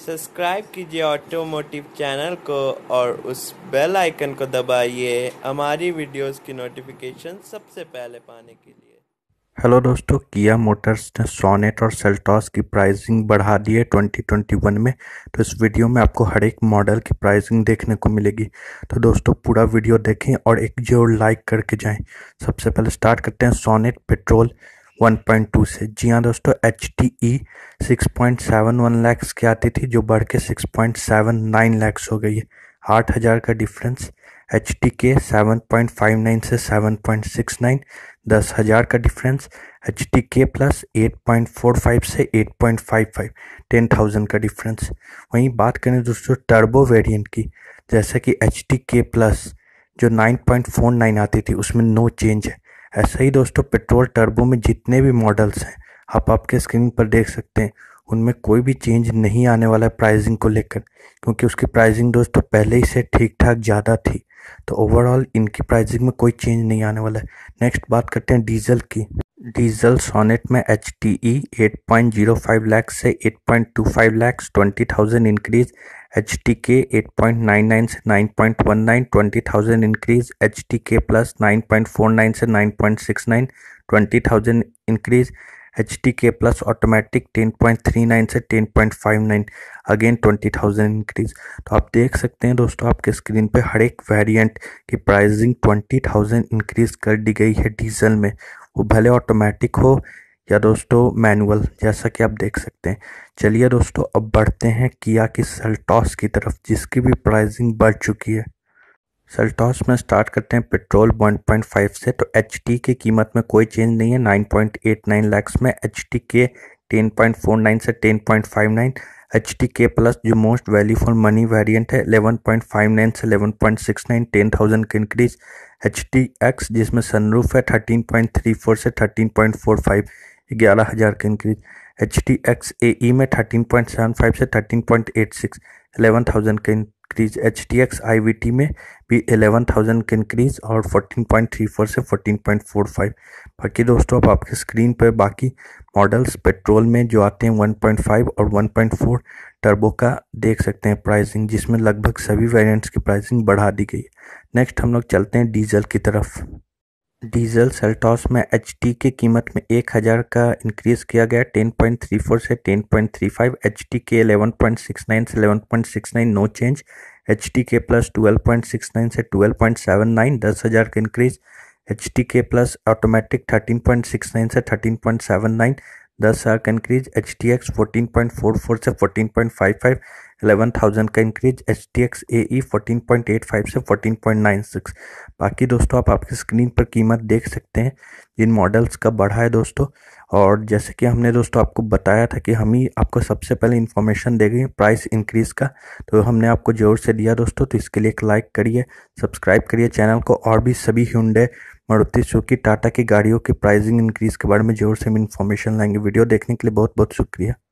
subscribe कीजिए automotive channel को और उस बेल आइकन को दबाइए हमारी वीडियोस की नोटिफिकेशन सबसे पहले पाने के लिए हेलो दोस्तों किया मोटर्स ने सोनेट और सेल्टॉस की प्राइसिंग बढ़ा दी है 2021 में तो इस वीडियो में आपको हर एक मॉडल की प्राइसिंग देखने को मिलेगी तो दोस्तों पूरा वीडियो देखें और एक जोर लाइक करके जाएं सबसे पहले स्टार्ट करते हैं सोनेट पेट्रोल 1.2 से जी हाँ दोस्तों H T E six point seven one lakhs की आती थी जो बढ़ के six point seven nine lakhs हो गई है आठ हज़ार का difference H T K seven point five nine से सेवन पॉइंट सिक्स नाइन दस हज़ार का difference H T K plus eight point four five से eight point five five ten thousand का डिफरेंस वहीं बात करें दोस्तों टर्बो वेरिएंट की जैसा कि एच टी के प्लस जो नाइन पॉइंट फोर नाइन आती थी उसमें नो चेंज है ऐसा ही दोस्तों पेट्रोल टर्बो में जितने भी मॉडल्स हैं आप आपके स्क्रीन पर देख सकते हैं उनमें कोई भी चेंज नहीं आने वाला है प्राइसिंग को लेकर क्योंकि उसकी प्राइसिंग दोस्तों पहले ही से ठीक ठाक ज़्यादा थी तो ओवरऑल इनकी प्राइसिंग में कोई चेंज नहीं आने वाला है नेक्स्ट बात करते हैं डीजल की डीजल सोनेट में H T E eight point zero five lakhs से eight point two five lakhs twenty thousand increase H T K eight point nine nine से nine point one nine twenty thousand increase H T K plus nine point four nine से nine point six nine twenty thousand increase H T K plus automatic ten point three nine से ten point five nine again twenty thousand increase तो आप देख सकते हैं दोस्तों आपके screen पे हर एक वेरिएंट की प्राइसिंग ट्वेंटी थाउजेंड इंक्रीज कर दी गई है डीजल में वो भले ऑटोमेटिक हो या दोस्तों मैनुअल जैसा कि आप देख सकते हैं चलिए दोस्तों अब बढ़ते हैं किया की सल्टॉस की तरफ जिसकी भी प्राइसिंग बढ़ चुकी है सल्टॉस में स्टार्ट करते हैं पेट्रोल 1.5 से तो एच की कीमत में कोई चेंज नहीं है 9.89 लैक्स में एच के 10.49 से 10.59 एच टी के प्लस जो most value for money variant है एलेवन पॉइंट फाइव नाइन से point six nine ten thousand का इंक्रीज एच टी एक्स जिसमें सनरूफ है थर्टीन पॉइंट थ्री फोर से थर्टीन पॉइंट फोर फाइव ग्यारह हज़ार की increase H T X A E में थर्टीन पॉइंट सेवन फाइव से thirteen point eight six eleven thousand की increase H T X I we T में भी eleven thousand का इंक्रीज और फोर्टीन पॉइंट थ्री फोर से फोर्टीन पॉइंट फोर फाइव बाकी दोस्तों अब आपके स्क्रीन पर बाकी मॉडल्स पेट्रोल में जो आते हैं वन पॉइंट फाइव और वन पॉइंट फोर टर्बो का देख सकते हैं प्राइसिंग जिसमें लगभग सभी वेरियंट्स की प्राइसिंग बढ़ा दी गई है नेक्स्ट हम लोग चलते हैं डीजल की तरफ डीजल सेल्टॉस में एच टी की कीमत में एक हज़ार का इंक्रीज किया गया टेन पॉइंट थ्री फोर से ten point three five H T K eleven point six nine से eleven point six nine no change H T K plus twelve point six nine से ट्वेल्व पॉइंट सेवन नाइन दस हज़ार का increase H T K plus automatic thirteen point six nine से thirteen point seven nine दस हज़ार का increase H T X fourteen point four four से fourteen point five five eleven thousand का increase H T X A E fourteen point eight five से fourteen point nine six बाकी दोस्तों आप आपकी स्क्रीन पर कीमत देख सकते हैं जिन मॉडल्स का बढ़ा है दोस्तों और जैसे कि हमने दोस्तों आपको बताया था कि हम ही आपको सबसे पहले इन्फॉर्मेशन दे गई प्राइस इंक्रीज़ का तो हमने आपको ज़ोर से दिया दोस्तों तो इसके लिए एक लाइक करिए सब्सक्राइब करिए चैनल को और भी सभी ह्यूंडे मारुति सुकी टाटा की गाड़ियों के प्राइसिंग इंक्रीज़ के बारे में ज़ोर से हम इन्फॉर्मेशन लाएंगे वीडियो देखने के लिए बहुत बहुत शुक्रिया